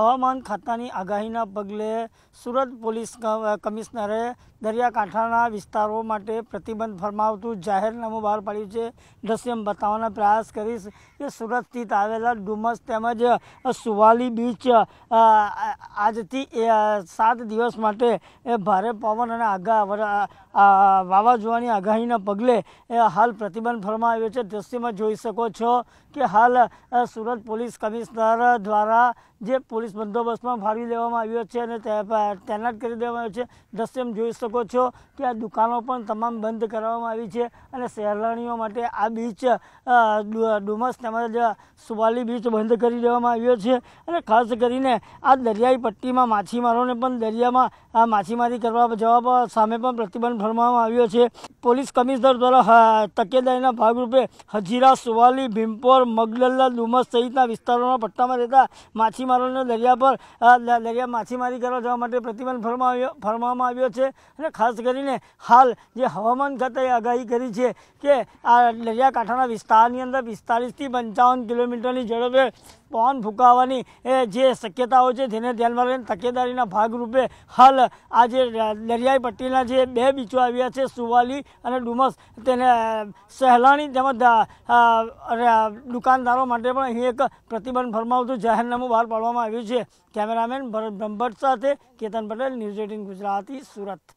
હવામાન ખાતાની આગાહીના પગલે સુરત પોલીસ કમિશનરે દરિયાકાંઠાના વિસ્તારો માટે પ્રતિબંધ ફરમાવતું જાહેરનામું બહાર પાડ્યું છે દ્રશ્યમ બતાવવાનો પ્રયાસ કરીશ કે સુરત સ્થિત આવેલા ડુમસ તેમજ સુવાલી બીચ આજથી સાત દિવસ માટે ભારે પવન અને આગા વાવાઝોડાની આગાહીના પગલે હાલ પ્રતિબંધ ફરમાવ્યો છે દ્રશ્યમાં જોઈ શકો છો કે હાલ સુરત પોલીસ કમિશનર દ્વારા જે પોલીસ બંદોબસ્તમાં ફાળી લેવામાં આવ્યો છે અને તેનાત કરી દેવામાં આવ્યો છે દસ તેમ જોઈ શકો છો કે આ દુકાનો પણ તમામ બંધ કરવામાં આવી છે અને શેરાણીઓ માટે આ બીચ ડોમસ તમારે જે સુવાલી બીચ બંધ કરી લેવામાં આવ્યો છે અને ખાસ કરીને આ દરિયાઈ પટ્ટીમાં માછીમારોને પણ દરિયામાં આ માછીમારી કરવા જવાબ સામે પણ પ્રતિબંધ ફરમાવવામાં આવ્યો છે પોલીસ કમિશનર દ્વારા તકેદૈના ભાગરૂપે હજીરા સુવાલી ભીમપોર મગલલ્લા ડોમસ સહિતના વિસ્તારોના પટમાં દેતા માછી મારો ને دریا પર આ دریا માછીમારી કરવા માટે પ્રતિબંધ ફરમાવ્યો ફરવામાં આવ્યો છે અને ખાસ કરીને હાલ જે હવામાન હતા એ આગાહી કરી છે કે આ دریا કાઠાના વિસ્તારની અંદર 42 થી 55 કિલોમીટરની જળઓ પર પવન ફૂકાવાની એ જે શક્યતાઓ છે તેના ધ્યાનમાં લઈને તકેદારીના ભાગ રૂપે હાલ આ જે દરિયાઈ પટ્ટીના જે બે બીચો આવ્યા છે સુવાલી અને ડુમસ તેના સહલાણી તેમજ આ દુકાનદારો માટે પણ અહીં એક પ્રતિબંધ ફરમાવતો જાહેરનામું બહાર પાડવામાં આવ્યું છે કેમેરામેન ભરત બ્રહ્મભટ્ટ સાથે કેતન પટેલ ન્યૂઝ એટીન ગુજરાતી સુરત